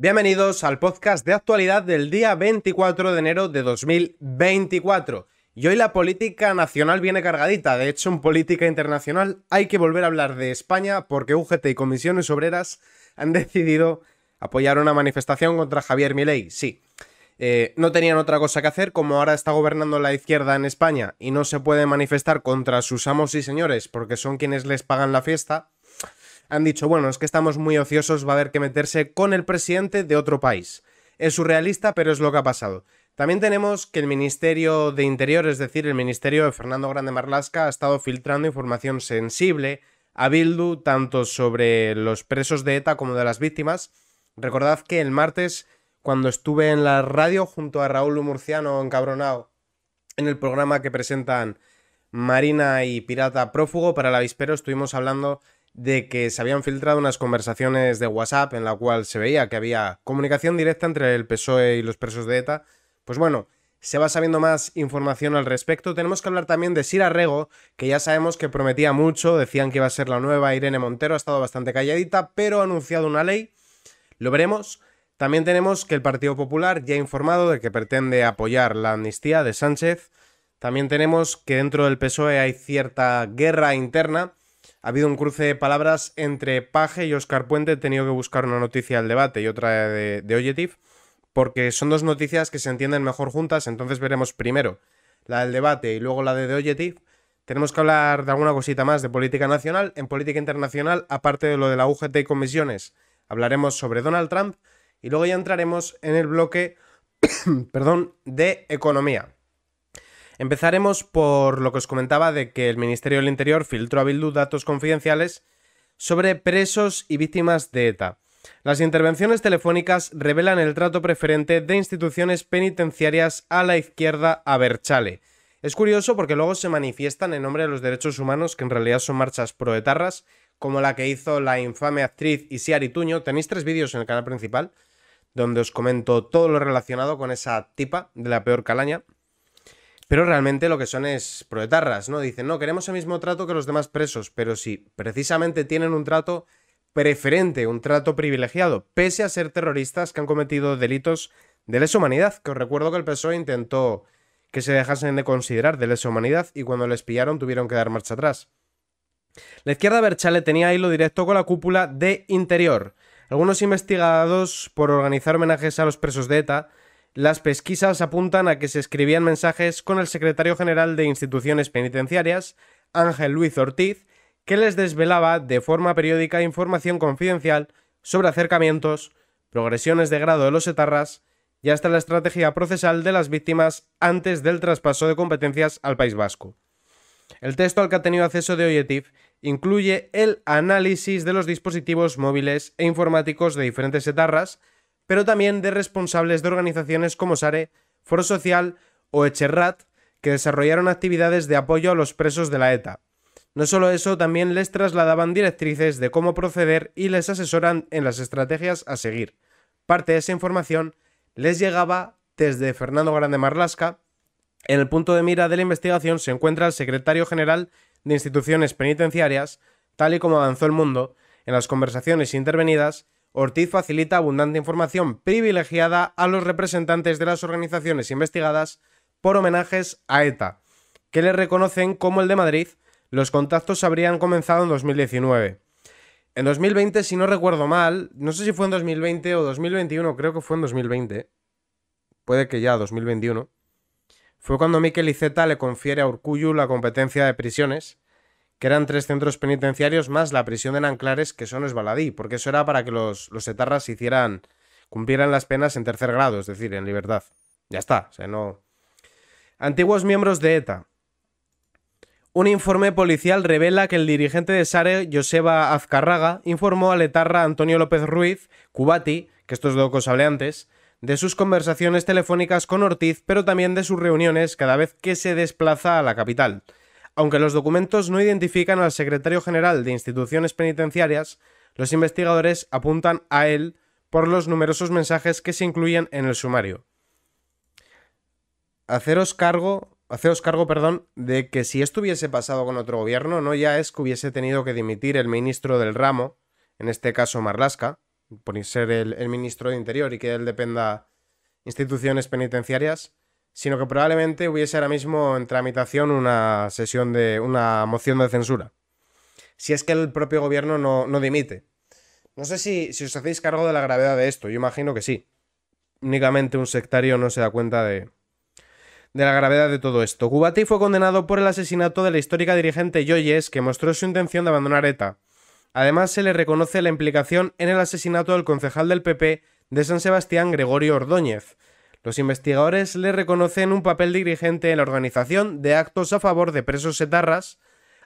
Bienvenidos al podcast de actualidad del día 24 de enero de 2024. Y hoy la política nacional viene cargadita. De hecho, en política internacional hay que volver a hablar de España porque UGT y Comisiones Obreras han decidido apoyar una manifestación contra Javier Milei. Sí. Eh, no tenían otra cosa que hacer, como ahora está gobernando la izquierda en España y no se puede manifestar contra sus amos y señores porque son quienes les pagan la fiesta, han dicho, bueno, es que estamos muy ociosos, va a haber que meterse con el presidente de otro país. Es surrealista, pero es lo que ha pasado. También tenemos que el Ministerio de Interior, es decir, el Ministerio de Fernando Grande Marlasca, ha estado filtrando información sensible a Bildu, tanto sobre los presos de ETA como de las víctimas. Recordad que el martes, cuando estuve en la radio junto a Raúl Murciano encabronado, en el programa que presentan Marina y Pirata Prófugo, para la avispero estuvimos hablando de que se habían filtrado unas conversaciones de WhatsApp en la cual se veía que había comunicación directa entre el PSOE y los presos de ETA. Pues bueno, se va sabiendo más información al respecto. Tenemos que hablar también de Sira Rego, que ya sabemos que prometía mucho, decían que iba a ser la nueva Irene Montero, ha estado bastante calladita, pero ha anunciado una ley. Lo veremos. También tenemos que el Partido Popular ya ha informado de que pretende apoyar la amnistía de Sánchez. También tenemos que dentro del PSOE hay cierta guerra interna ha habido un cruce de palabras entre Paje y Oscar Puente. He tenido que buscar una noticia del debate y otra de, de porque son dos noticias que se entienden mejor juntas. Entonces veremos primero la del debate y luego la de, de Tenemos que hablar de alguna cosita más de política nacional. En política internacional, aparte de lo de la UGT y comisiones, hablaremos sobre Donald Trump y luego ya entraremos en el bloque, perdón, de economía. Empezaremos por lo que os comentaba de que el Ministerio del Interior filtró a Bildu datos confidenciales sobre presos y víctimas de ETA. Las intervenciones telefónicas revelan el trato preferente de instituciones penitenciarias a la izquierda a Berchale. Es curioso porque luego se manifiestan en nombre de los derechos humanos, que en realidad son marchas proetarras, como la que hizo la infame actriz Isiari Tuño. Tenéis tres vídeos en el canal principal, donde os comento todo lo relacionado con esa tipa de la peor calaña. Pero realmente lo que son es proetarras, ¿no? Dicen, no, queremos el mismo trato que los demás presos, pero si precisamente tienen un trato preferente, un trato privilegiado, pese a ser terroristas que han cometido delitos de lesa humanidad, que os recuerdo que el PSOE intentó que se dejasen de considerar de lesa humanidad y cuando les pillaron tuvieron que dar marcha atrás. La izquierda Berchale tenía hilo directo con la cúpula de Interior. Algunos investigados por organizar homenajes a los presos de ETA las pesquisas apuntan a que se escribían mensajes con el secretario general de instituciones penitenciarias, Ángel Luis Ortiz, que les desvelaba de forma periódica información confidencial sobre acercamientos, progresiones de grado de los etarras y hasta la estrategia procesal de las víctimas antes del traspaso de competencias al País Vasco. El texto al que ha tenido acceso de Oyetif incluye el análisis de los dispositivos móviles e informáticos de diferentes etarras, pero también de responsables de organizaciones como SARE, Foro Social o Echerrat, que desarrollaron actividades de apoyo a los presos de la ETA. No solo eso, también les trasladaban directrices de cómo proceder y les asesoran en las estrategias a seguir. Parte de esa información les llegaba desde Fernando Grande Marlasca. En el punto de mira de la investigación se encuentra el secretario general de instituciones penitenciarias, tal y como avanzó el mundo en las conversaciones intervenidas Ortiz facilita abundante información privilegiada a los representantes de las organizaciones investigadas por homenajes a ETA, que le reconocen como el de Madrid. Los contactos habrían comenzado en 2019. En 2020, si no recuerdo mal, no sé si fue en 2020 o 2021, creo que fue en 2020. Puede que ya, 2021. Fue cuando Miquel Iceta le confiere a Urcuyu la competencia de prisiones que eran tres centros penitenciarios más la prisión de Nanclares, que eso no es baladí, porque eso era para que los, los etarras hicieran, cumplieran las penas en tercer grado, es decir, en libertad. Ya está, o sea, no... Antiguos miembros de ETA. Un informe policial revela que el dirigente de Sare, Joseba Azcarraga, informó al etarra Antonio López Ruiz, Cubati, que estos locos hablé antes, de sus conversaciones telefónicas con Ortiz, pero también de sus reuniones cada vez que se desplaza a la capital. Aunque los documentos no identifican al secretario general de instituciones penitenciarias, los investigadores apuntan a él por los numerosos mensajes que se incluyen en el sumario. Haceros cargo, haceros cargo, perdón, de que si esto hubiese pasado con otro gobierno, no ya es que hubiese tenido que dimitir el ministro del ramo, en este caso Marlasca, por ser el, el ministro de Interior y que él dependa instituciones penitenciarias, sino que probablemente hubiese ahora mismo en tramitación una sesión de una moción de censura. Si es que el propio gobierno no, no dimite. No sé si, si os hacéis cargo de la gravedad de esto, yo imagino que sí. Únicamente un sectario no se da cuenta de, de la gravedad de todo esto. Cubati fue condenado por el asesinato de la histórica dirigente Yoyes, que mostró su intención de abandonar ETA. Además, se le reconoce la implicación en el asesinato del concejal del PP de San Sebastián, Gregorio Ordóñez, los investigadores le reconocen un papel dirigente en la organización de actos a favor de presos setarras.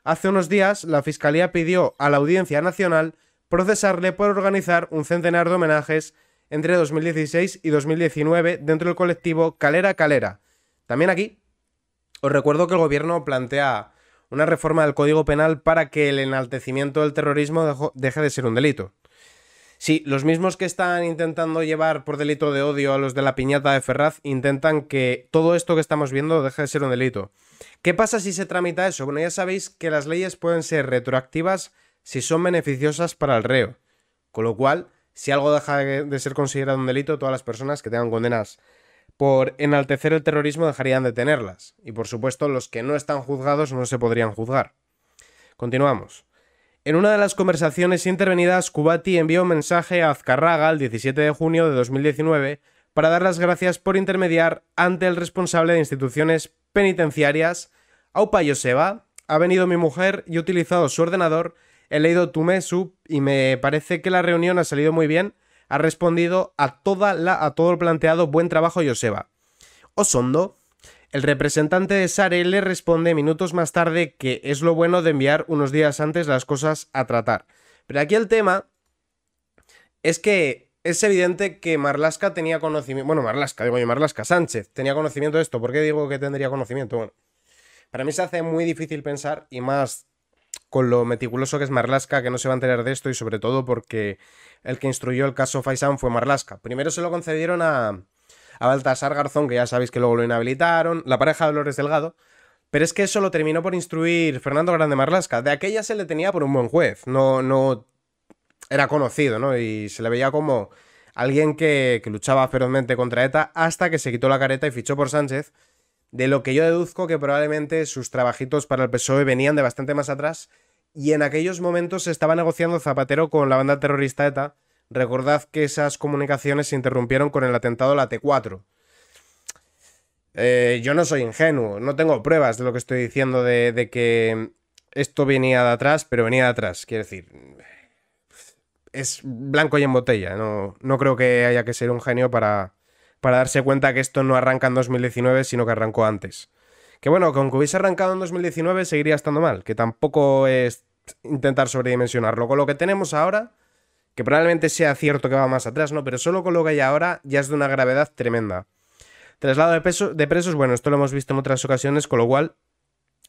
Hace unos días, la Fiscalía pidió a la Audiencia Nacional procesarle por organizar un centenar de homenajes entre 2016 y 2019 dentro del colectivo Calera Calera. También aquí, os recuerdo que el gobierno plantea una reforma del Código Penal para que el enaltecimiento del terrorismo deje de ser un delito. Sí, los mismos que están intentando llevar por delito de odio a los de la piñata de Ferraz intentan que todo esto que estamos viendo deje de ser un delito. ¿Qué pasa si se tramita eso? Bueno, ya sabéis que las leyes pueden ser retroactivas si son beneficiosas para el reo. Con lo cual, si algo deja de ser considerado un delito, todas las personas que tengan condenas por enaltecer el terrorismo dejarían de tenerlas. Y por supuesto, los que no están juzgados no se podrían juzgar. Continuamos. En una de las conversaciones intervenidas, Kubati envió un mensaje a Azcarraga el 17 de junio de 2019 para dar las gracias por intermediar ante el responsable de instituciones penitenciarias. Aupa Yoseba, ha venido mi mujer y he utilizado su ordenador, he leído tu mesu y me parece que la reunión ha salido muy bien. Ha respondido a, toda la, a todo el planteado buen trabajo Yoseba. Osondo el representante de Sare le responde minutos más tarde que es lo bueno de enviar unos días antes las cosas a tratar. Pero aquí el tema es que es evidente que Marlasca tenía conocimiento. Bueno, Marlasca, digo yo, Marlasca Sánchez tenía conocimiento de esto. ¿Por qué digo que tendría conocimiento? Bueno, para mí se hace muy difícil pensar y más con lo meticuloso que es Marlasca, que no se va a enterar de esto y sobre todo porque el que instruyó el caso Faisan fue Marlasca. Primero se lo concedieron a, a Baltasar Garzón, que ya sabéis que luego lo inhabilitaron, la pareja de Dolores Delgado. Pero es que eso lo terminó por instruir Fernando Grande Marlasca. De aquella se le tenía por un buen juez, no, no era conocido, ¿no? Y se le veía como alguien que, que luchaba ferozmente contra ETA hasta que se quitó la careta y fichó por Sánchez. De lo que yo deduzco que probablemente sus trabajitos para el PSOE venían de bastante más atrás y en aquellos momentos se estaba negociando Zapatero con la banda terrorista ETA Recordad que esas comunicaciones se interrumpieron con el atentado a la T4. Eh, yo no soy ingenuo, no tengo pruebas de lo que estoy diciendo de, que esto venía de atrás, pero venía de atrás. Quiero decir, es blanco y en botella. No, no creo que haya que ser un genio para, para darse cuenta que esto no arranca en 2019, sino que arrancó antes. Que bueno, que aunque hubiese arrancado en 2019 seguiría estando mal, que tampoco es intentar sobredimensionarlo. Con lo que tenemos ahora, que probablemente sea cierto que va más atrás, ¿no? Pero solo con lo que hay ahora ya es de una gravedad tremenda. Traslado de, peso, de presos, bueno, esto lo hemos visto en otras ocasiones, con lo cual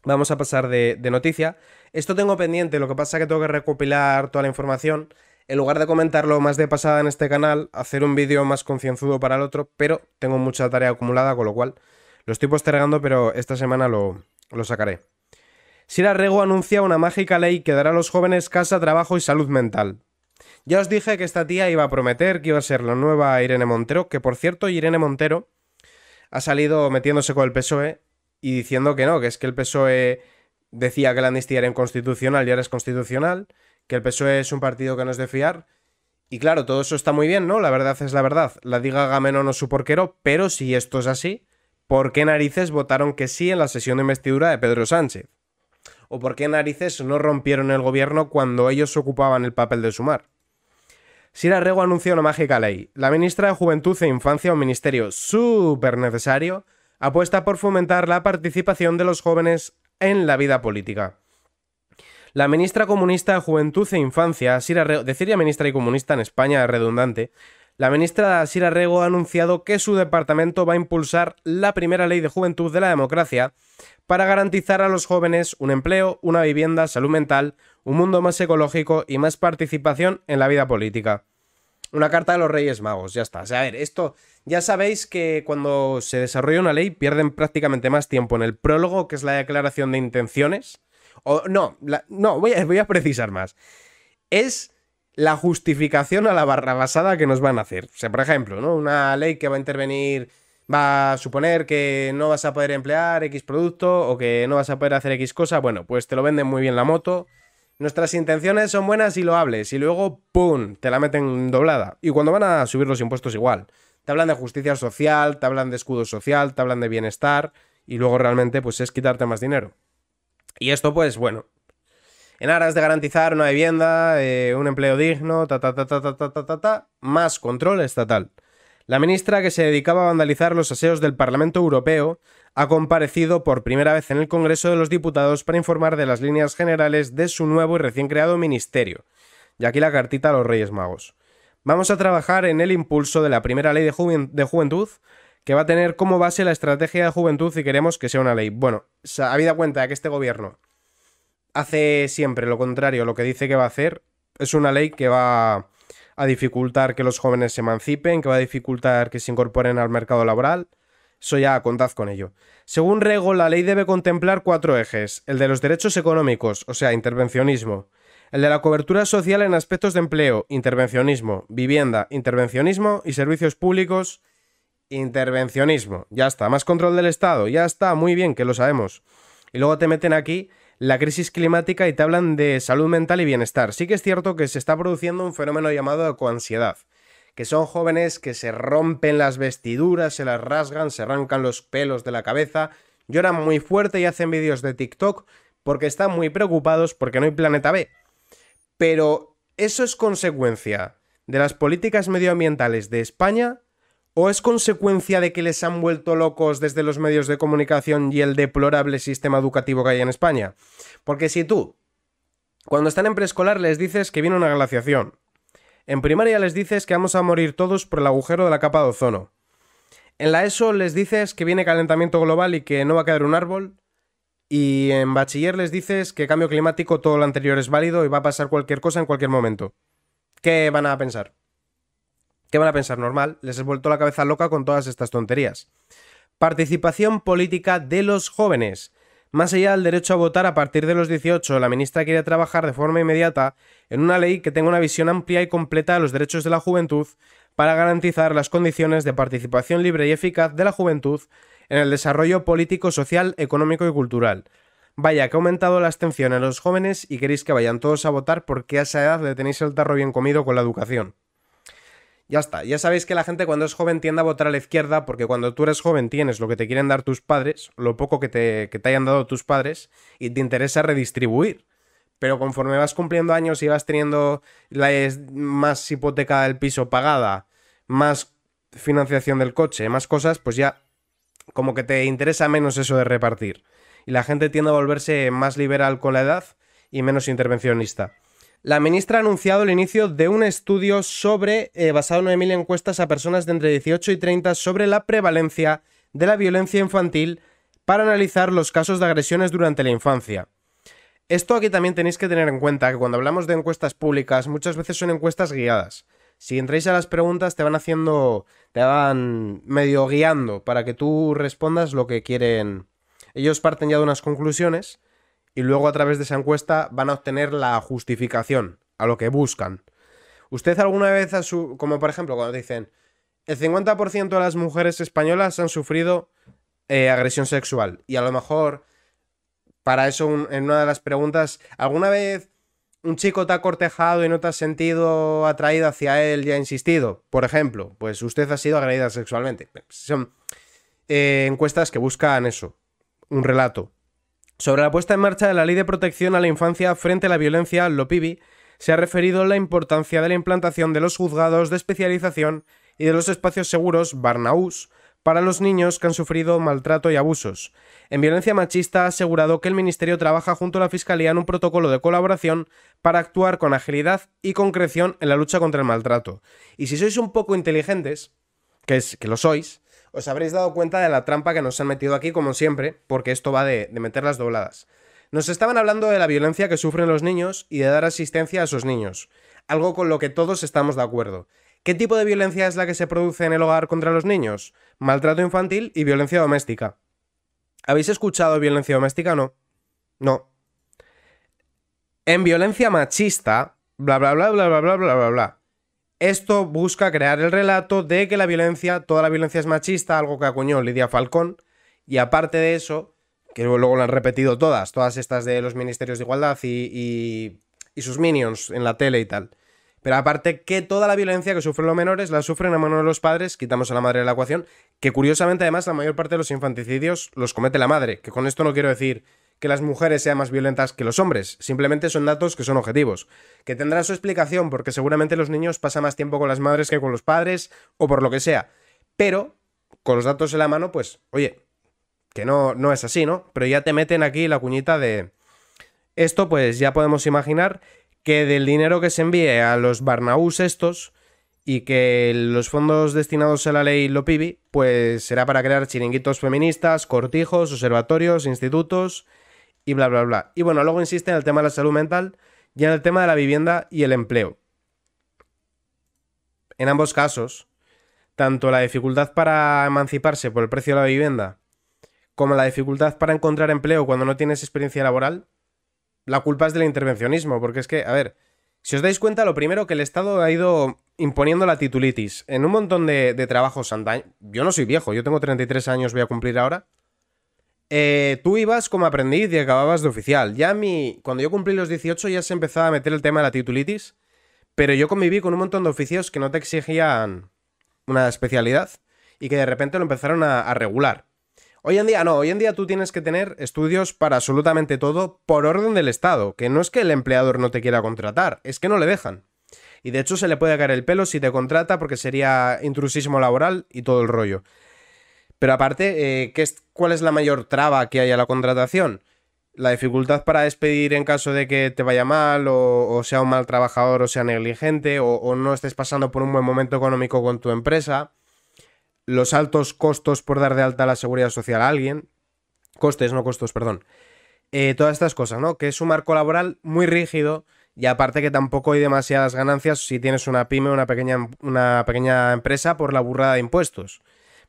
vamos a pasar de, noticia. Esto tengo pendiente, lo que pasa es que tengo que recopilar toda la información. En lugar de comentarlo más de pasada en este canal, hacer un vídeo más concienzudo para el otro, pero tengo mucha tarea acumulada, con lo cual lo estoy postergando, pero esta semana lo, lo sacaré. Sira Rego anuncia una mágica ley que dará a los jóvenes casa, trabajo y salud mental. Ya os dije que esta tía iba a prometer que iba a ser la nueva Irene Montero, que por cierto, Irene Montero ha salido metiéndose con el PSOE y diciendo que no, que es que el PSOE decía que la amnistía era inconstitucional y ahora es constitucional, que el PSOE es un partido que no es de fiar. Y claro, todo eso está muy bien, ¿no? La verdad es la verdad. La diga Gameno o su porquero, pero si esto es así, ¿por qué narices votaron que sí en la sesión de investidura de Pedro Sánchez? ¿O por qué narices no rompieron el gobierno cuando ellos ocupaban el papel de sumar? Sira Rego anunció una mágica ley. La ministra de Juventud e Infancia, un ministerio súper necesario, apuesta por fomentar la participación de los jóvenes en la vida política. La ministra comunista de Juventud e Infancia, Sira Rego, decir ya ministra y comunista en España es redundante, la ministra Sira Rego ha anunciado que su departamento va a impulsar la primera ley de juventud de la democracia para garantizar a los jóvenes un empleo, una vivienda, salud mental, un mundo más ecológico y más participación en la vida política. Una carta de los Reyes Magos, ya está. O sea, a ver, esto ya sabéis que cuando se desarrolla una ley pierden prácticamente más tiempo en el prólogo, que es la declaración de intenciones. O no, no, voy a, voy a precisar más. Es la justificación a la barra basada que nos van a hacer. O sea, por ejemplo, ¿no? Una ley que va a intervenir, va a suponer que no vas a poder emplear X producto o que no vas a poder hacer X cosa. Bueno, pues te lo venden muy bien la moto. Nuestras intenciones son buenas y hables, Y luego, ¡pum! Te la meten doblada. Y cuando van a subir los impuestos igual. Te hablan de justicia social, te hablan de escudo social, te hablan de bienestar. Y luego realmente, pues es quitarte más dinero. Y esto, pues, bueno, en aras de garantizar una vivienda, eh, un empleo digno, ta, ta, ta, ta, ta, ta, ta, ta, más control estatal. La ministra que se dedicaba a vandalizar los aseos del Parlamento Europeo ha comparecido por primera vez en el Congreso de los Diputados para informar de las líneas generales de su nuevo y recién creado ministerio. Y aquí la cartita a los Reyes Magos. Vamos a trabajar en el impulso de la primera ley de, juventud que va a tener como base la estrategia de juventud y queremos que sea una ley. Bueno, habida cuenta de que este gobierno hace siempre lo contrario lo que dice que va a hacer, es una ley que va a dificultar que los jóvenes se emancipen, que va a dificultar que se incorporen al mercado laboral. Eso ya contad con ello. Según Rego, la ley debe contemplar cuatro ejes. El de los derechos económicos, o sea, intervencionismo. El de la cobertura social en aspectos de empleo, intervencionismo. Vivienda, intervencionismo. Y servicios públicos, intervencionismo. Ya está. Más control del Estado, ya está. Muy bien, que lo sabemos. Y luego te meten aquí la crisis climática y te hablan de salud mental y bienestar. Sí que es cierto que se está produciendo un fenómeno llamado ecoansiedad, que son jóvenes que se rompen las vestiduras, se las rasgan, se arrancan los pelos de la cabeza, lloran muy fuerte y hacen vídeos de TikTok porque están muy preocupados porque no hay planeta B. Pero eso es consecuencia de las políticas medioambientales de España ¿O es consecuencia de que les han vuelto locos desde los medios de comunicación y el deplorable sistema educativo que hay en España? Porque si tú, cuando están en preescolar, les dices que viene una glaciación. En primaria les dices que vamos a morir todos por el agujero de la capa de ozono. En la ESO les dices que viene calentamiento global y que no va a caer un árbol. Y en bachiller les dices que cambio climático todo lo anterior es válido y va a pasar cualquier cosa en cualquier momento. ¿Qué van a pensar? ¿Qué van a pensar? Normal, les he vuelto la cabeza loca con todas estas tonterías. Participación política de los jóvenes. Más allá del derecho a votar a partir de los 18, la ministra quiere trabajar de forma inmediata en una ley que tenga una visión amplia y completa de los derechos de la juventud para garantizar las condiciones de participación libre y eficaz de la juventud en el desarrollo político, social, económico y cultural. Vaya, que ha aumentado la abstención en los jóvenes y queréis que vayan todos a votar porque a esa edad le tenéis el tarro bien comido con la educación. Ya está, ya sabéis que la gente cuando es joven tiende a votar a la izquierda porque cuando tú eres joven tienes lo que te quieren dar tus padres, lo poco que te, que te hayan dado tus padres y te interesa redistribuir. Pero conforme vas cumpliendo años y vas teniendo la más hipoteca del piso pagada, más financiación del coche, más cosas, pues ya como que te interesa menos eso de repartir. Y la gente tiende a volverse más liberal con la edad y menos intervencionista. La ministra ha anunciado el inicio de un estudio sobre, eh, basado en 9.000 encuestas a personas de entre 18 y 30, sobre la prevalencia de la violencia infantil para analizar los casos de agresiones durante la infancia. Esto aquí también tenéis que tener en cuenta que cuando hablamos de encuestas públicas muchas veces son encuestas guiadas. Si entráis a las preguntas te van haciendo, te van medio guiando para que tú respondas lo que quieren. Ellos parten ya de unas conclusiones y luego a través de esa encuesta van a obtener la justificación a lo que buscan. ¿Usted alguna vez, ha su, como por ejemplo cuando dicen, el 50% de las mujeres españolas han sufrido eh, agresión sexual? Y a lo mejor, para eso en una de las preguntas, ¿alguna vez un chico te ha cortejado y no te has sentido atraído hacia él y ha insistido? Por ejemplo, pues usted ha sido agredida sexualmente. Son eh, encuestas que buscan eso, un relato. Sobre la puesta en marcha de la Ley de Protección a la Infancia frente a la Violencia, LOPIBI, se ha referido la importancia de la implantación de los juzgados de especialización y de los espacios seguros Barnaús para los niños que han sufrido maltrato y abusos. En violencia machista ha asegurado que el Ministerio trabaja junto a la Fiscalía en un protocolo de colaboración para actuar con agilidad y concreción en la lucha contra el maltrato. Y si sois un poco inteligentes, que, es, que lo sois, os habréis dado cuenta de la trampa que nos han metido aquí, como siempre, porque esto va de, meter las dobladas. Nos estaban hablando de la violencia que sufren los niños y de dar asistencia a esos niños, algo con lo que todos estamos de acuerdo. ¿Qué tipo de violencia es la que se produce en el hogar contra los niños? Maltrato infantil y violencia doméstica. ¿Habéis escuchado violencia doméstica no? No. En violencia machista, bla bla bla bla bla bla bla bla bla. Esto busca crear el relato de que la violencia, toda la violencia es machista, algo que acuñó Lidia Falcón, y aparte de eso, que luego lo han repetido todas, todas estas de los ministerios de igualdad y, y, y sus minions en la tele y tal. Pero aparte que toda la violencia que sufren los menores la sufren a mano de los padres, quitamos a la madre de la ecuación, que curiosamente además la mayor parte de los infanticidios los comete la madre, que con esto no quiero decir que las mujeres sean más violentas que los hombres, simplemente son datos que son objetivos, que tendrán su explicación porque seguramente los niños pasan más tiempo con las madres que con los padres o por lo que sea, pero con los datos en la mano, pues, oye, que no, no es así, ¿no? Pero ya te meten aquí la cuñita de... Esto pues ya podemos imaginar que del dinero que se envíe a los Barnaús estos y que los fondos destinados a la ley lo pibi, pues será para crear chiringuitos feministas, cortijos, observatorios, institutos y bla, bla, bla. Y bueno, luego insiste en el tema de la salud mental y en el tema de la vivienda y el empleo. En ambos casos, tanto la dificultad para emanciparse por el precio de la vivienda como la dificultad para encontrar empleo cuando no tienes experiencia laboral, la culpa es del intervencionismo, porque es que, a ver, si os dais cuenta, lo primero que el Estado ha ido imponiendo la titulitis en un montón de, trabajos antaño. Yo no soy viejo, yo tengo 33 años, voy a cumplir ahora. Eh, tú ibas como aprendiz y acababas de oficial. Ya mi, cuando yo cumplí los 18 ya se empezaba a meter el tema de la titulitis, pero yo conviví con un montón de oficios que no te exigían una especialidad y que de repente lo empezaron a, a regular. Hoy en día no, hoy en día tú tienes que tener estudios para absolutamente todo por orden del Estado, que no es que el empleador no te quiera contratar, es que no le dejan. Y de hecho se le puede caer el pelo si te contrata porque sería intrusismo laboral y todo el rollo. Pero aparte, eh, ¿cuál es la mayor traba que hay a la contratación? La dificultad para despedir en caso de que te vaya mal, o, sea un mal trabajador, o sea negligente, o, no estés pasando por un buen momento económico con tu empresa, los altos costos por dar de alta la seguridad social a alguien, costes, no costos, perdón. Eh, todas estas cosas, ¿no? Que es un marco laboral muy rígido, y aparte que tampoco hay demasiadas ganancias si tienes una pyme, una pequeña, una pequeña empresa por la burrada de impuestos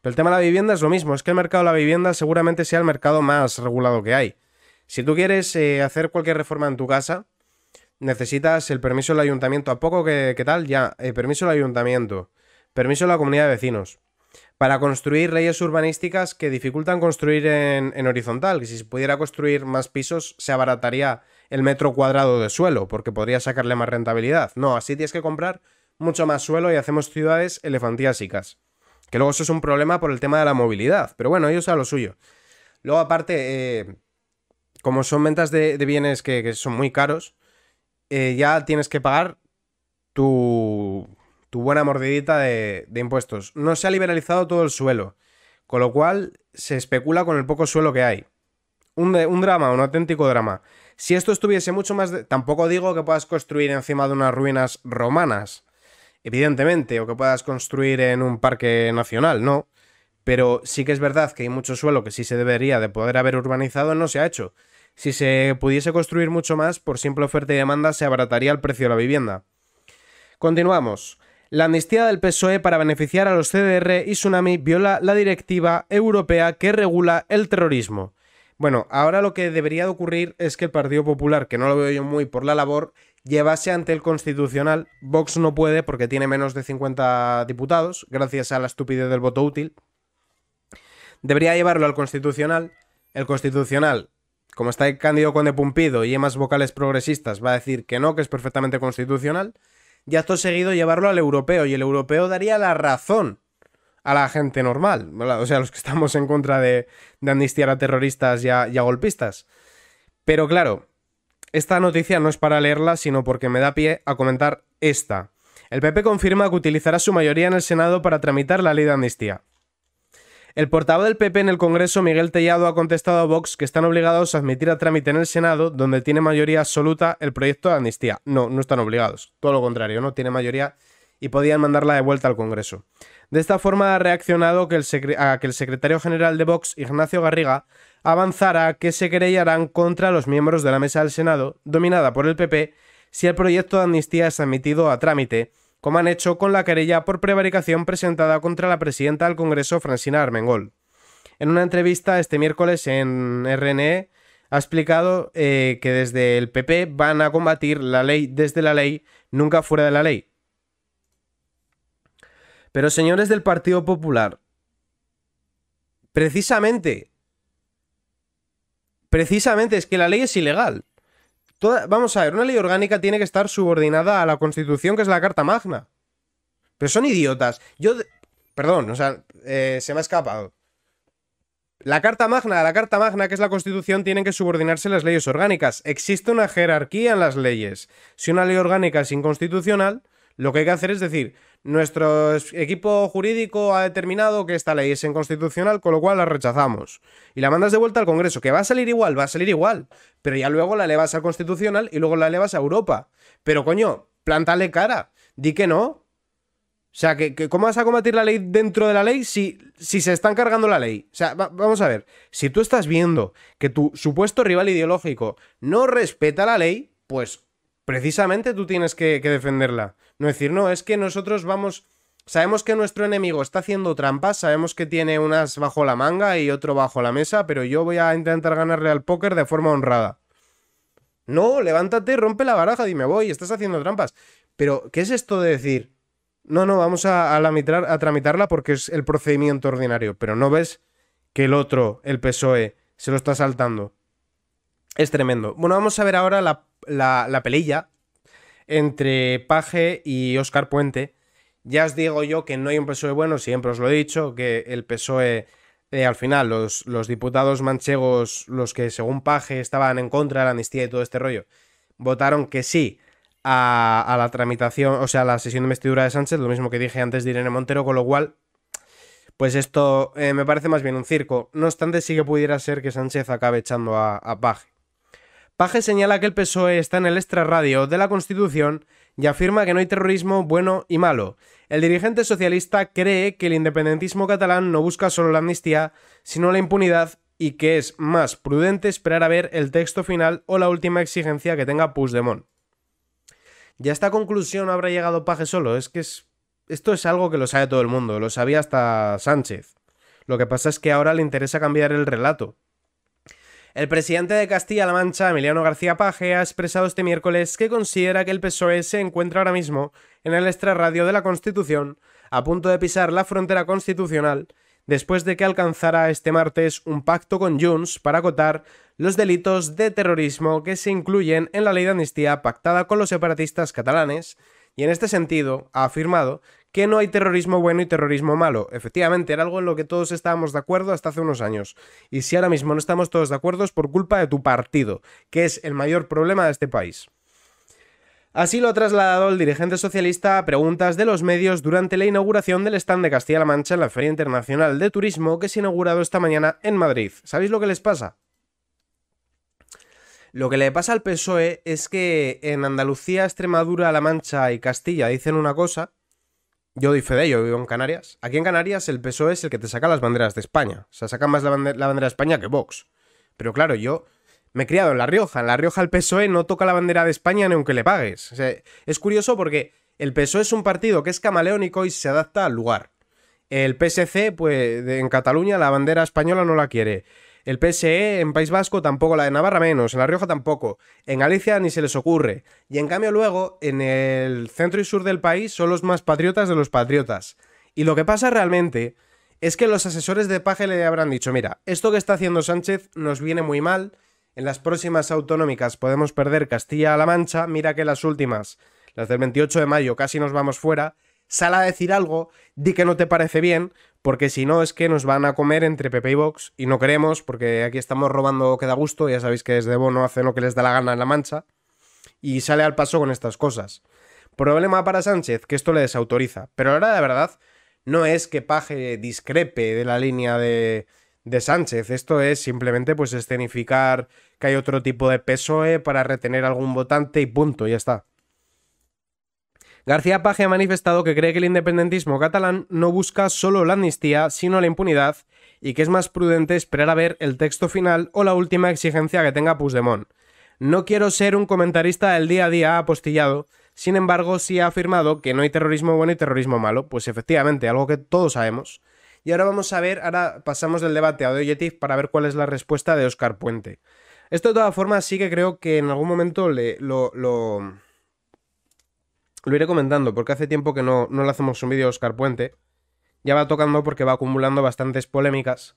el tema de la vivienda es lo mismo, es que el mercado de la vivienda seguramente sea el mercado más regulado que hay. Si tú quieres eh, hacer cualquier reforma en tu casa, necesitas el permiso del ayuntamiento. ¿A poco que, tal? Ya, el eh, permiso del ayuntamiento, permiso de la comunidad de vecinos. Para construir leyes urbanísticas que dificultan construir en, en horizontal, que si se pudiera construir más pisos se abarataría el metro cuadrado de suelo, porque podría sacarle más rentabilidad. No, así tienes que comprar mucho más suelo y hacemos ciudades elefantiásicas. Que luego eso es un problema por el tema de la movilidad. Pero bueno, ellos a lo suyo. Luego, aparte, eh, como son ventas de, bienes que, son muy caros, eh, ya tienes que pagar tu, tu buena mordidita de, impuestos. No se ha liberalizado todo el suelo, con lo cual se especula con el poco suelo que hay. un drama, un auténtico drama. Si esto estuviese mucho más... tampoco digo que puedas construir encima de unas ruinas romanas, evidentemente, o que puedas construir en un parque nacional, no. Pero sí que es verdad que hay mucho suelo que sí se debería de poder haber urbanizado, no se ha hecho. Si se pudiese construir mucho más, por simple oferta y demanda, se abarataría el precio de la vivienda. Continuamos. La amnistía del PSOE para beneficiar a los CDR y Tsunami viola la directiva europea que regula el terrorismo. Bueno, ahora lo que debería de ocurrir es que el Partido Popular, que no lo veo yo muy por la labor, llevase ante el Constitucional. Vox no puede porque tiene menos de 50 diputados, gracias a la estupidez del voto útil. Debería llevarlo al Constitucional. El Constitucional, como está el Cándido Conde Pumpido y más vocales progresistas, va a decir que no, que es perfectamente constitucional. Y acto seguido llevarlo al europeo. Y el europeo daría la razón a la gente normal. O sea, los que estamos en contra de, amnistiar a terroristas y a golpistas. Pero claro, esta noticia no es para leerla, sino porque me da pie a comentar esta. El PP confirma que utilizará su mayoría en el Senado para tramitar la ley de amnistía. El portavoz del PP en el Congreso, Miguel Tellado, ha contestado a Vox que están obligados a admitir a trámite en el Senado, donde tiene mayoría absoluta el proyecto de amnistía. No, no están obligados. Todo lo contrario, ¿no? Tiene mayoría y podían mandarla de vuelta al Congreso. De esta forma ha reaccionado que el a que el secretario general de Vox, Ignacio Garriga, avanzara que se querellarán contra los miembros de la mesa del Senado, dominada por el PP, si el proyecto de amnistía es admitido a trámite, como han hecho con la querella por prevaricación presentada contra la presidenta del Congreso, Francina Armengol. En una entrevista este miércoles en RNE, ha explicado eh, que desde el PP van a combatir la ley desde la ley, nunca fuera de la ley, pero señores del Partido Popular, precisamente, precisamente es que la ley es ilegal. vamos a ver, una ley orgánica tiene que estar subordinada a la Constitución, que es la Carta Magna. Pero son idiotas. Yo, perdón, o sea, eh, se me ha escapado. La Carta Magna, la Carta Magna, que es la Constitución, tienen que subordinarse las leyes orgánicas. Existe una jerarquía en las leyes. Si una ley orgánica es inconstitucional, lo que hay que hacer es decir, nuestro equipo jurídico ha determinado que esta ley es inconstitucional, con lo cual la rechazamos. Y la mandas de vuelta al Congreso, que va a salir igual, va a salir igual. Pero ya luego la elevas al Constitucional y luego la elevas a Europa. Pero coño, plántale cara, di que no. O sea, que, ¿cómo vas a combatir la ley dentro de la ley si, se están cargando la ley? O sea, vamos a ver, si tú estás viendo que tu supuesto rival ideológico no respeta la ley, pues precisamente tú tienes que, defenderla. No decir, no, es que nosotros vamos... Sabemos que nuestro enemigo está haciendo trampas, sabemos que tiene unas bajo la manga y otro bajo la mesa, pero yo voy a intentar ganarle al póker de forma honrada. No, levántate, rompe la baraja, dime, voy, estás haciendo trampas. Pero, ¿qué es esto de decir? No, no, vamos a, a tramitarla porque es el procedimiento ordinario, pero no ves que el otro, el PSOE, se lo está saltando. Es tremendo. Bueno, vamos a ver ahora la la, pelilla entre Paje y Óscar Puente. Ya os digo yo que no hay un PSOE bueno, siempre os lo he dicho, que el PSOE, eh, al final, los, los, diputados manchegos, los que según Paje estaban en contra de la amnistía y todo este rollo, votaron que sí a, la tramitación, o sea, a la sesión de investidura de Sánchez, lo mismo que dije antes de Irene Montero, con lo cual, pues esto eh, me parece más bien un circo. No obstante, sí que pudiera ser que Sánchez acabe echando a Paje. Paje señala que el PSOE está en el extrarradio de la Constitución y afirma que no hay terrorismo bueno y malo. El dirigente socialista cree que el independentismo catalán no busca solo la amnistía, sino la impunidad y que es más prudente esperar a ver el texto final o la última exigencia que tenga Puigdemont. Ya esta conclusión habrá llegado Paje solo, es que esto es algo que lo sabe todo el mundo, lo sabía hasta Sánchez. Lo que pasa es que ahora le interesa cambiar el relato. El presidente de Castilla-La Mancha, Emiliano García Paje, ha expresado este miércoles que considera que el PSOE se encuentra ahora mismo en el extrarradio de la Constitución, a punto de pisar la frontera constitucional, después de que alcanzara este martes un pacto con Junts para acotar los delitos de terrorismo que se incluyen en la ley de amnistía pactada con los separatistas catalanes, y en este sentido ha afirmado que no hay terrorismo bueno y terrorismo malo. Efectivamente, era algo en lo que todos estábamos de acuerdo hasta hace unos años. Y si ahora mismo no estamos todos de acuerdo es por culpa de tu partido, que es el mayor problema de este país. Así lo ha trasladado el dirigente socialista a preguntas de los medios durante la inauguración del stand de Castilla-La Mancha en la Feria Internacional de Turismo que se ha inaugurado esta mañana en Madrid. ¿Sabéis lo que les pasa? Lo que le pasa al PSOE es que en Andalucía, Extremadura, La Mancha y Castilla dicen una cosa yo doy fe de ello, vivo en Canarias. Aquí en Canarias el PSOE es el que te saca las banderas de España. O sea, saca más la, bandera, de España que Vox. Pero claro, yo me he criado en La Rioja. En La Rioja el PSOE no toca la bandera de España ni aunque le pagues. es curioso porque el PSOE es un partido que es camaleónico y se adapta al lugar. El PSC, pues en Cataluña la bandera española no la quiere. El PSE en País Vasco tampoco, la de Navarra menos, en La Rioja tampoco, en Galicia ni se les ocurre. Y en cambio luego, en el centro y sur del país son los más patriotas de los patriotas. Y lo que pasa realmente es que los asesores de Paje le habrán dicho, mira, esto que está haciendo Sánchez nos viene muy mal, en las próximas autonómicas podemos perder Castilla-La Mancha, mira que las últimas, las del 28 de mayo, casi nos vamos fuera, sale a decir algo, di que no te parece bien, porque si no es que nos van a comer entre Pepe y Vox y no queremos, porque aquí estamos robando que da gusto, ya sabéis que desde Bono hacen lo que les da la gana en la mancha, y sale al paso con estas cosas. Problema para Sánchez, que esto le desautoriza, pero ahora de verdad no es que Paje discrepe de la línea de, de Sánchez, esto es simplemente pues escenificar que hay otro tipo de PSOE para retener algún votante y punto, ya está. García Page ha manifestado que cree que el independentismo catalán no busca solo la amnistía, sino la impunidad, y que es más prudente esperar a ver el texto final o la última exigencia que tenga Puigdemont. No quiero ser un comentarista del día a día apostillado, sin embargo, sí ha afirmado que no hay terrorismo bueno y terrorismo malo, pues efectivamente, algo que todos sabemos. Y ahora vamos a ver, ahora pasamos del debate a Tiff para ver cuál es la respuesta de Oscar Puente. Esto de todas formas sí que creo que en algún momento le, lo lo iré comentando porque hace tiempo que no, no le hacemos un vídeo a Oscar Puente. Ya va tocando porque va acumulando bastantes polémicas.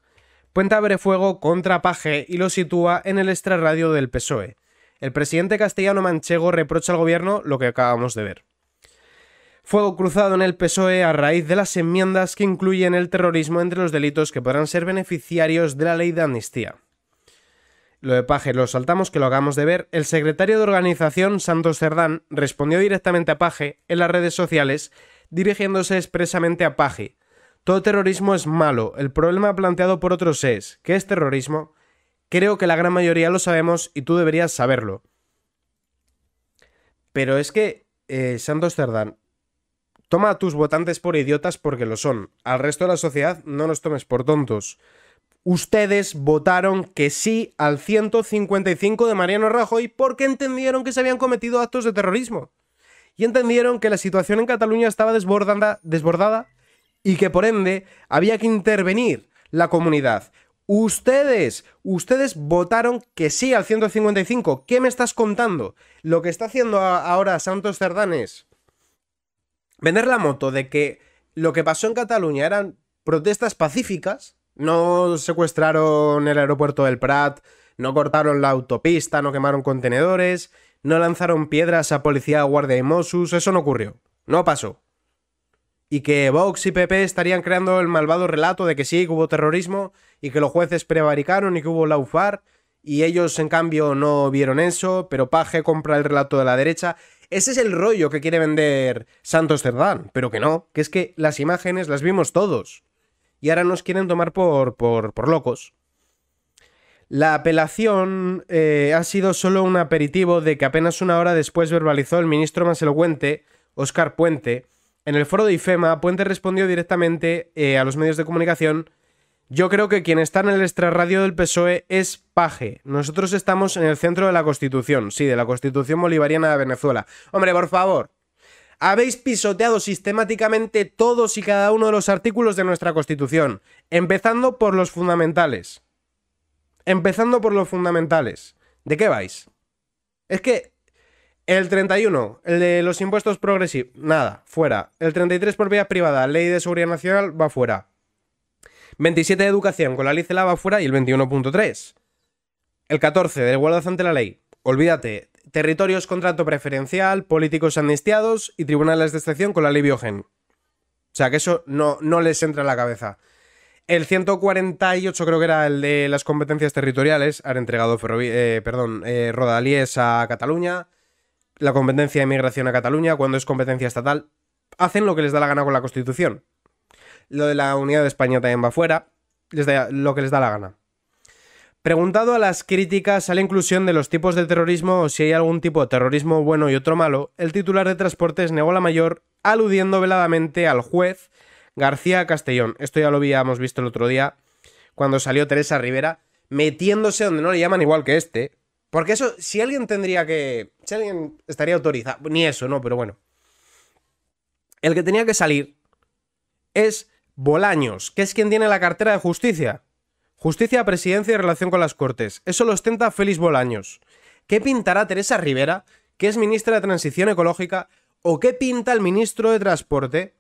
Puente abre fuego contra Paje y lo sitúa en el extrarradio del PSOE. El presidente castellano manchego reprocha al gobierno lo que acabamos de ver. Fuego cruzado en el PSOE a raíz de las enmiendas que incluyen el terrorismo entre los delitos que podrán ser beneficiarios de la ley de amnistía. Lo de Paje lo saltamos que lo hagamos de ver. El secretario de organización, Santos Cerdán, respondió directamente a Paje en las redes sociales, dirigiéndose expresamente a Paje. Todo terrorismo es malo. El problema planteado por otros es, ¿qué es terrorismo? Creo que la gran mayoría lo sabemos y tú deberías saberlo. Pero es que, eh, Santos Cerdán, toma a tus votantes por idiotas porque lo son. Al resto de la sociedad no los tomes por tontos ustedes votaron que sí al 155 de Mariano Rajoy porque entendieron que se habían cometido actos de terrorismo. Y entendieron que la situación en Cataluña estaba desbordada, y que por ende había que intervenir la comunidad. Ustedes, ustedes votaron que sí al 155. ¿Qué me estás contando? Lo que está haciendo ahora Santos es Vender la moto de que lo que pasó en Cataluña eran protestas pacíficas no secuestraron el aeropuerto del Prat, no cortaron la autopista, no quemaron contenedores, no lanzaron piedras a policía, guardia y Mossus, eso no ocurrió. No pasó. Y que Vox y PP estarían creando el malvado relato de que sí, hubo terrorismo y que los jueces prevaricaron y que hubo laufar y ellos en cambio no vieron eso, pero Paje compra el relato de la derecha. Ese es el rollo que quiere vender Santos Cerdán, pero que no, que es que las imágenes las vimos todos y ahora nos quieren tomar por, por, locos. La apelación eh, ha sido solo un aperitivo de que apenas una hora después verbalizó el ministro más elocuente, Oscar Puente. En el foro de IFEMA, Puente respondió directamente eh, a los medios de comunicación. Yo creo que quien está en el extrarradio del PSOE es paje. Nosotros estamos en el centro de la Constitución, sí, de la Constitución Bolivariana de Venezuela. Hombre, por favor habéis pisoteado sistemáticamente todos y cada uno de los artículos de nuestra Constitución, empezando por los fundamentales. Empezando por los fundamentales. ¿De qué vais? Es que el 31, el de los impuestos progresivos, nada, fuera. El 33, propiedad privada, ley de seguridad nacional, va fuera. 27, educación, con la ley va fuera y el 21.3. El 14, de igualdad ante la ley, olvídate territorios contrato preferencial, políticos amnistiados y tribunales de excepción con la ley Biogen. O sea, que eso no, no les entra en la cabeza. El 148 creo que era el de las competencias territoriales, han entregado eh, perdón, eh, Rodalies a Cataluña, la competencia de migración a Cataluña, cuando es competencia estatal, hacen lo que les da la gana con la Constitución. Lo de la unidad de España también va fuera, les lo que les da la gana. Preguntado a las críticas a la inclusión de los tipos de terrorismo o si hay algún tipo de terrorismo bueno y otro malo, el titular de Transportes negó la mayor, aludiendo veladamente al juez García Castellón. Esto ya lo habíamos visto el otro día, cuando salió Teresa Rivera, metiéndose donde no le llaman igual que este. Porque eso, si alguien tendría que... Si alguien estaría autorizado... Ni eso, no, pero bueno. El que tenía que salir es Bolaños, que es quien tiene la cartera de justicia. Justicia, presidencia y relación con las Cortes. Eso lo ostenta Félix Bolaños. ¿Qué pintará Teresa Rivera, que es ministra de Transición Ecológica, o qué pinta el ministro de Transporte,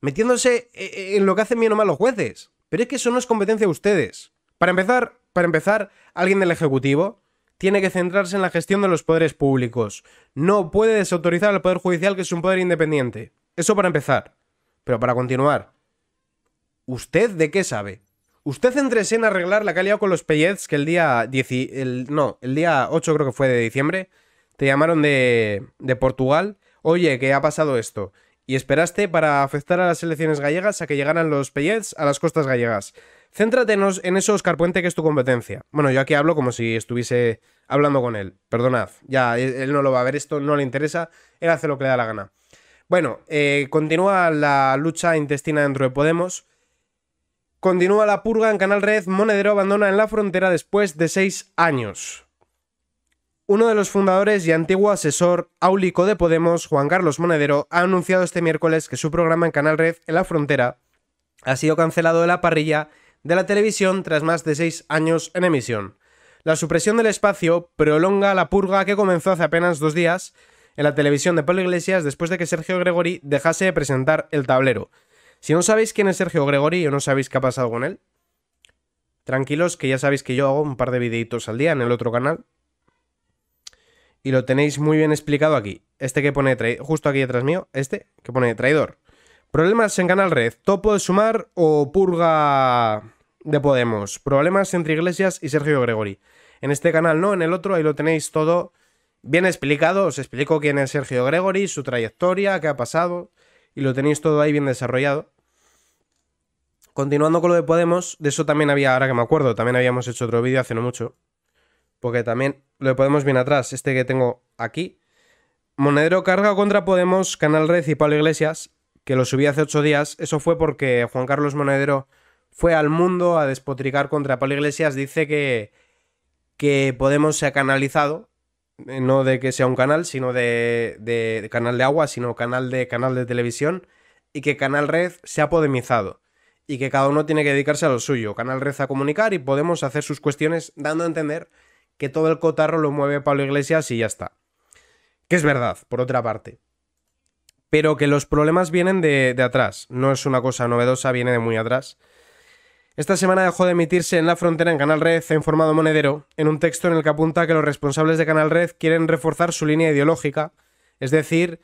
metiéndose eh, eh, en lo que hacen bien o mal los jueces? Pero es que eso no es competencia de ustedes. Para empezar, para empezar, alguien del Ejecutivo tiene que centrarse en la gestión de los poderes públicos. No puede desautorizar al Poder Judicial, que es un poder independiente. Eso para empezar. Pero para continuar, ¿usted de qué sabe? Usted entrese en arreglar la que con los Pellets, que el día 10, el, no, el día 8 creo que fue de diciembre, te llamaron de, de Portugal, oye, que ha pasado esto, y esperaste para afectar a las elecciones gallegas a que llegaran los Pellets a las costas gallegas. Céntratenos en eso, Oscar Puente, que es tu competencia. Bueno, yo aquí hablo como si estuviese hablando con él, perdonad, ya, él no lo va a ver, esto no le interesa, él hace lo que le da la gana. Bueno, eh, continúa la lucha intestina dentro de Podemos Continúa la purga en Canal Red, Monedero abandona en la frontera después de seis años. Uno de los fundadores y antiguo asesor áulico de Podemos, Juan Carlos Monedero, ha anunciado este miércoles que su programa en Canal Red en la frontera ha sido cancelado de la parrilla de la televisión tras más de seis años en emisión. La supresión del espacio prolonga la purga que comenzó hace apenas dos días en la televisión de Pablo Iglesias después de que Sergio Gregori dejase de presentar el tablero. Si no sabéis quién es Sergio Gregori o no sabéis qué ha pasado con él, tranquilos que ya sabéis que yo hago un par de videitos al día en el otro canal. Y lo tenéis muy bien explicado aquí. Este que pone justo aquí detrás mío, este que pone traidor. Problemas en Canal Red, topo de sumar o purga de Podemos. Problemas entre Iglesias y Sergio Gregori. En este canal no, en el otro, ahí lo tenéis todo bien explicado. Os explico quién es Sergio Gregori, su trayectoria, qué ha pasado y lo tenéis todo ahí bien desarrollado. Continuando con lo de Podemos, de eso también había, ahora que me acuerdo, también habíamos hecho otro vídeo hace no mucho. Porque también lo de Podemos bien atrás, este que tengo aquí. Monedero carga contra Podemos, Canal Red y Pablo Iglesias, que lo subí hace ocho días. Eso fue porque Juan Carlos Monedero fue al mundo a despotricar contra Pablo Iglesias. Dice que, que Podemos se ha canalizado eh, no de que sea un canal, sino de, de, canal de agua, sino canal de canal de televisión, y que Canal Red se ha podemizado, y que cada uno tiene que dedicarse a lo suyo. Canal Red a comunicar y Podemos hacer sus cuestiones, dando a entender que todo el cotarro lo mueve Pablo Iglesias y ya está. Que es verdad, por otra parte. Pero que los problemas vienen de, de atrás, no es una cosa novedosa, viene de muy atrás. Esta semana dejó de emitirse en la frontera en Canal Red, ha informado Monedero, en un texto en el que apunta que los responsables de Canal Red quieren reforzar su línea ideológica, es decir,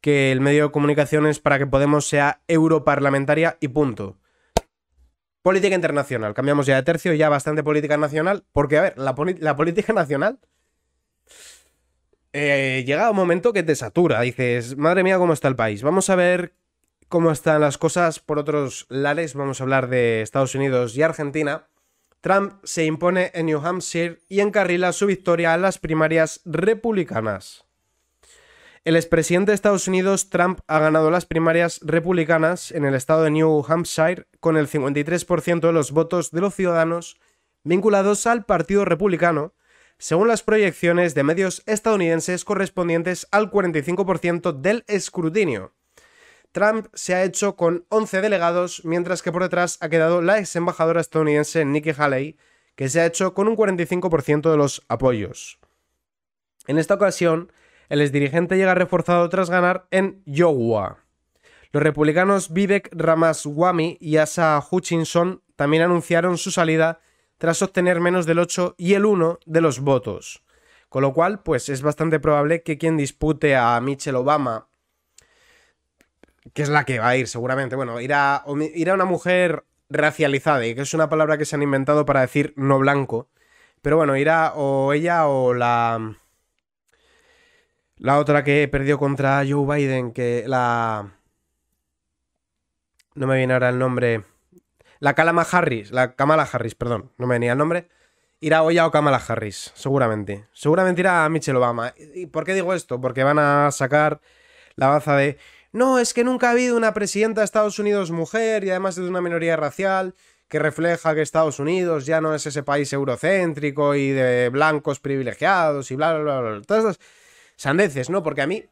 que el medio de comunicación es para que Podemos sea europarlamentaria y punto. Política internacional, cambiamos ya de tercio, ya bastante política nacional, porque a ver, la, política nacional eh, llega un momento que te satura, dices, madre mía, ¿cómo está el país? Vamos a ver cómo están las cosas por otros lares, vamos a hablar de Estados Unidos y Argentina. Trump se impone en New Hampshire y encarrila su victoria a las primarias republicanas. El expresidente de Estados Unidos, Trump, ha ganado las primarias republicanas en el estado de New Hampshire con el 53% de los votos de los ciudadanos vinculados al Partido Republicano, según las proyecciones de medios estadounidenses correspondientes al 45% del escrutinio. Trump se ha hecho con 11 delegados, mientras que por detrás ha quedado la ex embajadora estadounidense Nikki Haley, que se ha hecho con un 45% de los apoyos. En esta ocasión, el exdirigente llega reforzado tras ganar en Iowa. Los republicanos Vivek Ramaswamy y Asa Hutchinson también anunciaron su salida tras obtener menos del 8 y el 1 de los votos. Con lo cual, pues es bastante probable que quien dispute a Michelle Obama que es la que va a ir seguramente. Bueno, irá a, una mujer racializada, y que es una palabra que se han inventado para decir no blanco. Pero bueno, irá o ella o la. La otra que perdió contra Joe Biden, que la. No me viene ahora el nombre. La Kalama Harris, la Kamala Harris, perdón, no me venía el nombre. Irá ella o Kamala Harris, seguramente. Seguramente irá a Michelle Obama. ¿Y por qué digo esto? Porque van a sacar la baza de no, es que nunca ha habido una presidenta de Estados Unidos mujer y además es de una minoría racial que refleja que Estados Unidos ya no es ese país eurocéntrico y de blancos privilegiados y bla, bla, bla, Todas esas sandeces, ¿no? Porque a mí,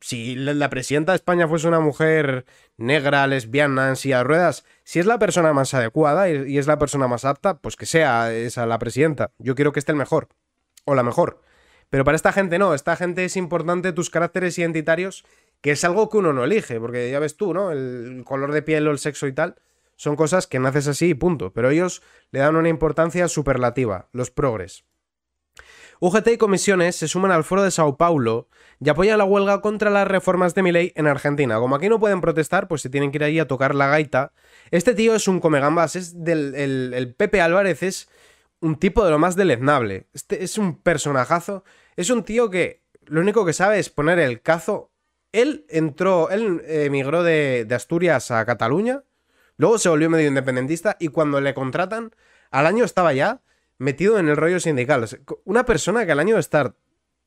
si la presidenta de España fuese una mujer negra, lesbiana, en silla ruedas, si es la persona más adecuada y es la persona más apta, pues que sea esa la presidenta. Yo quiero que esté el mejor o la mejor. Pero para esta gente no, esta gente es importante tus caracteres identitarios que es algo que uno no elige, porque ya ves tú, ¿no? El color de piel o el sexo y tal, son cosas que naces así y punto, pero ellos le dan una importancia superlativa, los progres. UGT y comisiones se suman al foro de Sao Paulo y apoyan la huelga contra las reformas de ley en Argentina. Como aquí no pueden protestar, pues se tienen que ir allí a tocar la gaita. Este tío es un comegambas, es del el, Pepe Álvarez, es un tipo de lo más deleznable. Este es un personajazo, es un tío que lo único que sabe es poner el cazo él entró, él eh, emigró de, Asturias a Cataluña, luego se volvió medio independentista y cuando le contratan, al año estaba ya metido en el rollo sindical. una persona que al año de estar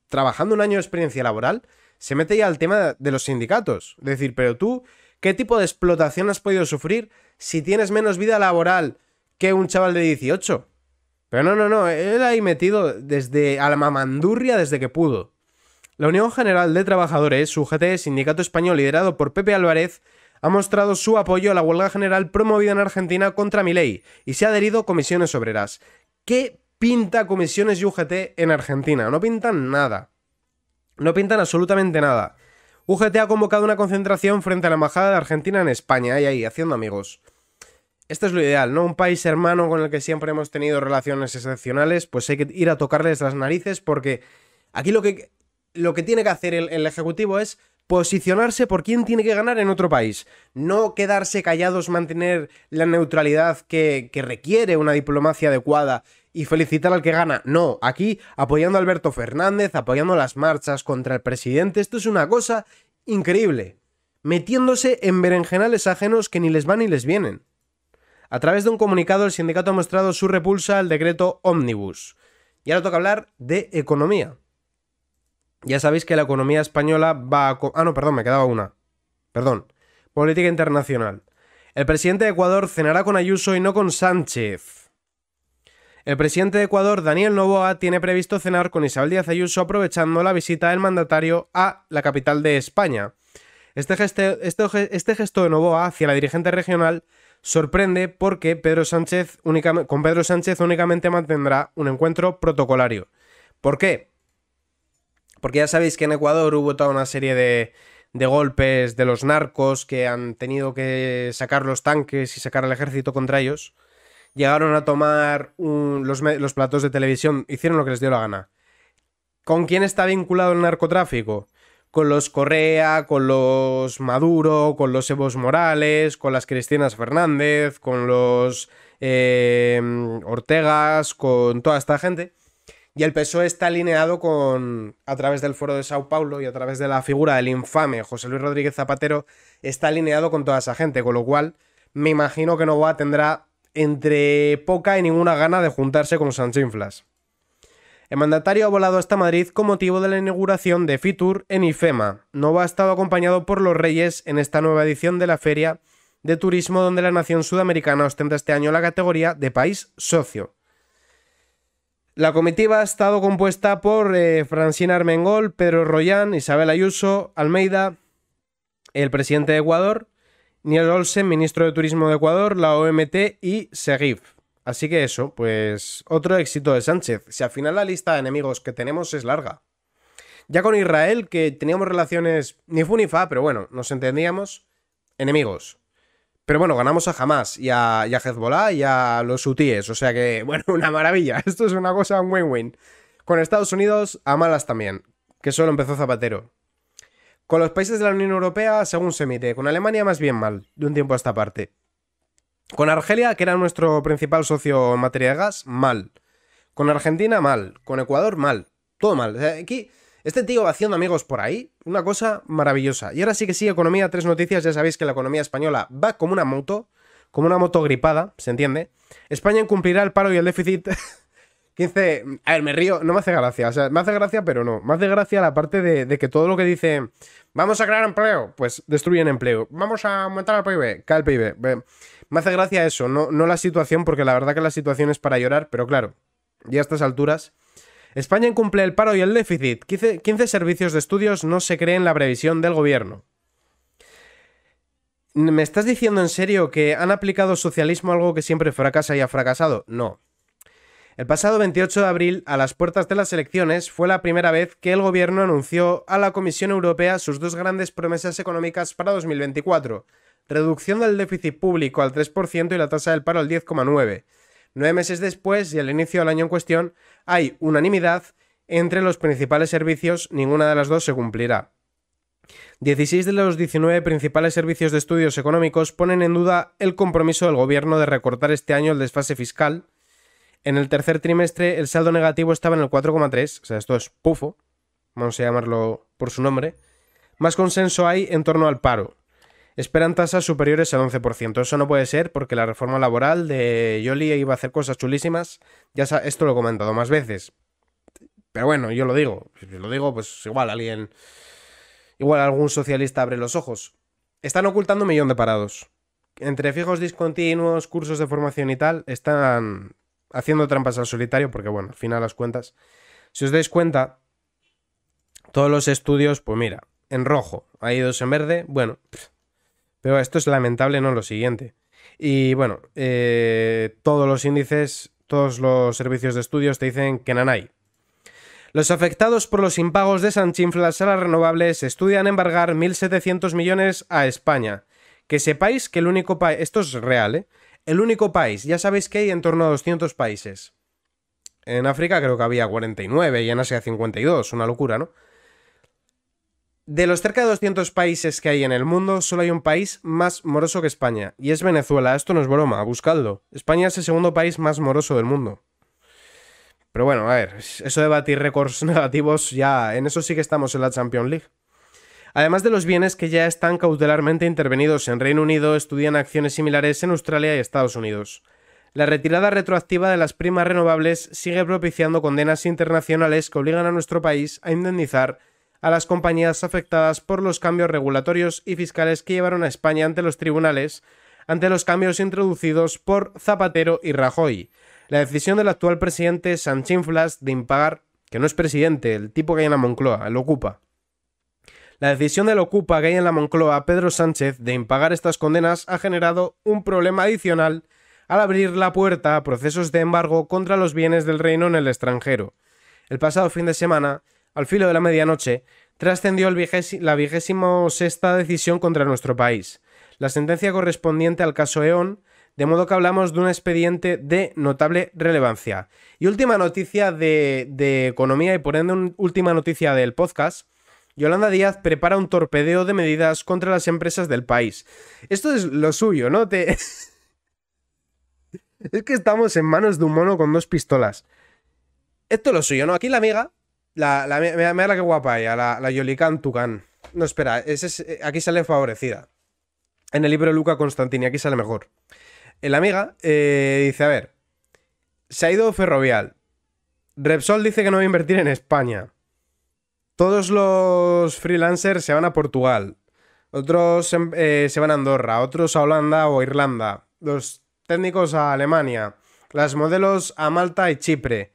trabajando un año de experiencia laboral, se mete ya al tema de los sindicatos. decir, pero tú, ¿qué tipo de explotación has podido sufrir si tienes menos vida laboral que un chaval de 18? Pero no, no, no, él ahí metido desde a la mamandurria desde que pudo. La Unión General de Trabajadores, UGT, sindicato español liderado por Pepe Álvarez, ha mostrado su apoyo a la huelga general promovida en Argentina contra ley y se ha adherido a comisiones obreras. ¿Qué pinta comisiones y UGT en Argentina? No pintan nada. No pintan absolutamente nada. UGT ha convocado una concentración frente a la embajada de Argentina en España, ahí, ahí, haciendo amigos. Esto es lo ideal, ¿no? Un país hermano con el que siempre hemos tenido relaciones excepcionales, pues hay que ir a tocarles las narices porque aquí lo que lo que tiene que hacer el, Ejecutivo es posicionarse por quién tiene que ganar en otro país. No quedarse callados, mantener la neutralidad que, requiere una diplomacia adecuada y felicitar al que gana. No, aquí apoyando a Alberto Fernández, apoyando las marchas contra el presidente. Esto es una cosa increíble. Metiéndose en berenjenales ajenos que ni les van ni les vienen. A través de un comunicado, el sindicato ha mostrado su repulsa al decreto Omnibus. Y ahora toca hablar de economía. Ya sabéis que la economía española va a... Ah, no, perdón, me quedaba una. Perdón. Política internacional. El presidente de Ecuador cenará con Ayuso y no con Sánchez. El presidente de Ecuador, Daniel Novoa, tiene previsto cenar con Isabel Díaz Ayuso aprovechando la visita del mandatario a la capital de España. Este, este, este gesto de Novoa hacia la dirigente regional sorprende porque Pedro Sánchez con Pedro Sánchez únicamente mantendrá un encuentro protocolario. ¿Por qué? Porque ya sabéis que en Ecuador hubo toda una serie de, golpes de los narcos que han tenido que sacar los tanques y sacar el ejército contra ellos. Llegaron a tomar los, los, platos de televisión, hicieron lo que les dio la gana. ¿Con quién está vinculado el narcotráfico? Con los Correa, con los Maduro, con los Evo Morales, con las Cristinas Fernández, con los eh, Ortegas, con toda esta gente. Y el PSOE está alineado con, a través del Foro de Sao Paulo y a través de la figura del infame José Luis Rodríguez Zapatero, está alineado con toda esa gente, con lo cual me imagino que Novoa tendrá entre poca y ninguna gana de juntarse con Sanchinflas. El mandatario ha volado hasta Madrid con motivo de la inauguración de Fitur en IFEMA. Nova ha estado acompañado por los Reyes en esta nueva edición de la Feria de Turismo donde la nación sudamericana ostenta este año la categoría de país socio. La comitiva ha estado compuesta por eh, Francina Armengol, Pedro Royán, Isabel Ayuso, Almeida, el presidente de Ecuador, Niel Olsen, ministro de Turismo de Ecuador, la OMT y Segif. Así que eso, pues otro éxito de Sánchez. Si al final la lista de enemigos que tenemos es larga. Ya con Israel, que teníamos relaciones ni fu ni fa, pero bueno, nos entendíamos. Enemigos. Pero bueno, ganamos a Jamás y a, Hezbollah y a los hutíes. O sea que, bueno, una maravilla. Esto es una cosa, win-win. Con Estados Unidos, a malas también, que solo empezó Zapatero. Con los países de la Unión Europea, según se mide, Con Alemania, más bien mal, de un tiempo a esta parte. Con Argelia, que era nuestro principal socio en materia de gas, mal. Con Argentina, mal. Con Ecuador, mal. Todo mal. aquí este tío haciendo amigos por ahí, una cosa maravillosa. Y ahora sí que sí, economía, tres noticias, ya sabéis que la economía española va como una moto, como una moto gripada, ¿se entiende? España incumplirá el paro y el déficit 15... A ver, me río, no me hace gracia, o sea, me hace gracia, pero no. Me hace gracia la parte de, que todo lo que dice, vamos a crear empleo, pues destruyen empleo. Vamos a aumentar el PIB, cae el PIB. Me hace gracia eso, no, no la situación, porque la verdad que la situación es para llorar, pero claro, ya a estas alturas... España incumple el paro y el déficit. 15, servicios de estudios no se creen la previsión del gobierno. ¿Me estás diciendo en serio que han aplicado socialismo algo que siempre fracasa y ha fracasado? No. El pasado 28 de abril, a las puertas de las elecciones, fue la primera vez que el gobierno anunció a la Comisión Europea sus dos grandes promesas económicas para 2024, reducción del déficit público al 3% y la tasa del paro al 10,9%. Nueve meses después y al inicio del año en cuestión, hay unanimidad entre los principales servicios, ninguna de las dos se cumplirá. 16 de los 19 principales servicios de estudios económicos ponen en duda el compromiso del gobierno de recortar este año el desfase fiscal. En el tercer trimestre el saldo negativo estaba en el 4,3, o sea, esto es pufo, vamos a llamarlo por su nombre. Más consenso hay en torno al paro. Esperan tasas superiores al 11%. Eso no puede ser porque la reforma laboral de Yoli iba a hacer cosas chulísimas. Ya esto lo he comentado más veces. Pero bueno, yo lo digo. Si lo digo, pues igual alguien. Igual algún socialista abre los ojos. Están ocultando un millón de parados. Entre fijos discontinuos, cursos de formación y tal, están haciendo trampas al solitario porque, bueno, al final las cuentas. Si os dais cuenta, todos los estudios, pues mira, en rojo, hay dos en verde, bueno, pero esto es lamentable, no lo siguiente. Y bueno, eh, todos los índices, todos los servicios de estudios te dicen que hay. Los afectados por los impagos de Sanchinflas a las renovables estudian embargar 1.700 millones a España. Que sepáis que el único país, esto es real, ¿eh? El único país, ya sabéis que hay en torno a 200 países. En África creo que había 49 y en Asia 52, una locura, ¿no? De los cerca de 200 países que hay en el mundo, solo hay un país más moroso que España, y es Venezuela. Esto no es broma, buscadlo. España es el segundo país más moroso del mundo. Pero bueno, a ver, eso de batir récords negativos, ya en eso sí que estamos en la Champions League. Además de los bienes que ya están cautelarmente intervenidos en Reino Unido, estudian acciones similares en Australia y Estados Unidos. La retirada retroactiva de las primas renovables sigue propiciando condenas internacionales que obligan a nuestro país a indemnizar a las compañías afectadas por los cambios regulatorios y fiscales que llevaron a España ante los tribunales ante los cambios introducidos por Zapatero y Rajoy. La decisión del actual presidente Sanchinflas de impagar, que no es presidente, el tipo que hay en la Moncloa, el Ocupa. La decisión del Ocupa que en la Moncloa, Pedro Sánchez, de impagar estas condenas ha generado un problema adicional al abrir la puerta a procesos de embargo contra los bienes del reino en el extranjero. El pasado fin de semana, al filo de la medianoche, trascendió la vigésimo sexta decisión contra nuestro país, la sentencia correspondiente al caso EON, de modo que hablamos de un expediente de notable relevancia. Y última noticia de, economía y por ende última noticia del podcast. Yolanda Díaz prepara un torpedeo de medidas contra las empresas del país. Esto es lo suyo, ¿no? es que estamos en manos de un mono con dos pistolas. Esto es lo suyo, ¿no? Aquí la amiga la, la, mira, la que guapa la, la Yolican No, espera, eh, aquí sale favorecida. En el libro de Luca Constantini, aquí sale mejor. La amiga eh, dice, a ver, se ha ido Ferrovial. Repsol dice que no va a invertir en España. Todos los freelancers se van a Portugal. Otros em, eh, se van a Andorra, otros a Holanda o Irlanda. Los técnicos a Alemania. Las modelos a Malta y Chipre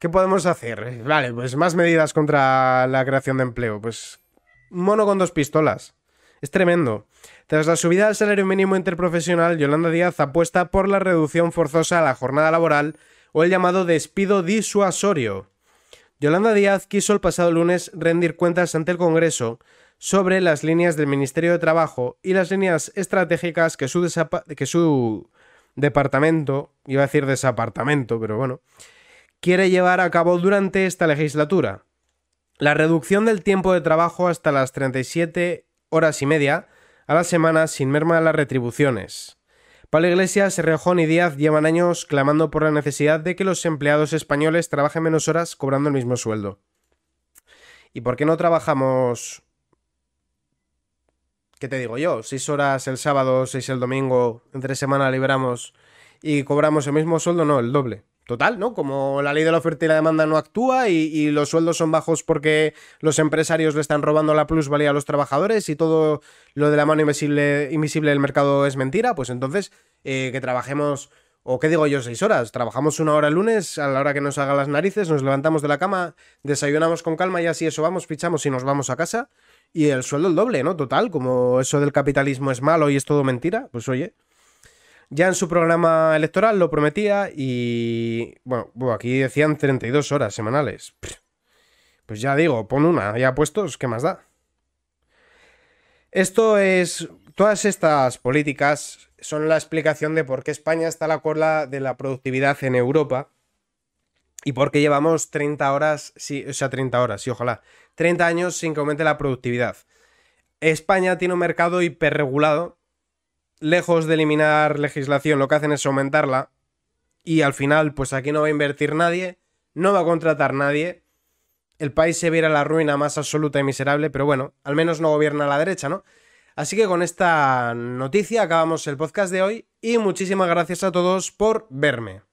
¿Qué podemos hacer? Vale, pues más medidas contra la creación de empleo. Pues mono con dos pistolas. Es tremendo. Tras la subida del salario mínimo interprofesional, Yolanda Díaz apuesta por la reducción forzosa a la jornada laboral o el llamado despido disuasorio. Yolanda Díaz quiso el pasado lunes rendir cuentas ante el Congreso sobre las líneas del Ministerio de Trabajo y las líneas estratégicas que su, que su departamento, iba a decir desapartamento, pero bueno, quiere llevar a cabo durante esta legislatura. La reducción del tiempo de trabajo hasta las 37 horas y media a la semana sin merma de las retribuciones. Pablo Iglesias, Rejón y Díaz llevan años clamando por la necesidad de que los empleados españoles trabajen menos horas cobrando el mismo sueldo. ¿Y por qué no trabajamos... ¿Qué te digo yo? Seis horas el sábado, seis el domingo, entre semana libramos y cobramos el mismo sueldo, no, el doble total, ¿no? Como la ley de la oferta y la demanda no actúa y, los sueldos son bajos porque los empresarios le están robando la plusvalía a los trabajadores y todo lo de la mano invisible, invisible del mercado es mentira, pues entonces eh, que trabajemos, o qué digo yo, seis horas, trabajamos una hora el lunes, a la hora que nos haga las narices, nos levantamos de la cama, desayunamos con calma y así eso vamos, fichamos y nos vamos a casa y el sueldo el doble, ¿no? Total, como eso del capitalismo es malo y es todo mentira, pues oye. Ya en su programa electoral lo prometía y, bueno, aquí decían 32 horas semanales. Pues ya digo, pon una, ya puestos, ¿qué más da? Esto es, todas estas políticas son la explicación de por qué España está a la cola de la productividad en Europa y por qué llevamos 30 horas, sí, o sea, 30 horas, sí, ojalá, 30 años sin que aumente la productividad. España tiene un mercado hiperregulado lejos de eliminar legislación, lo que hacen es aumentarla. Y al final, pues aquí no va a invertir nadie, no va a contratar nadie. El país se viera la ruina más absoluta y miserable, pero bueno, al menos no gobierna la derecha, ¿no? Así que con esta noticia acabamos el podcast de hoy y muchísimas gracias a todos por verme.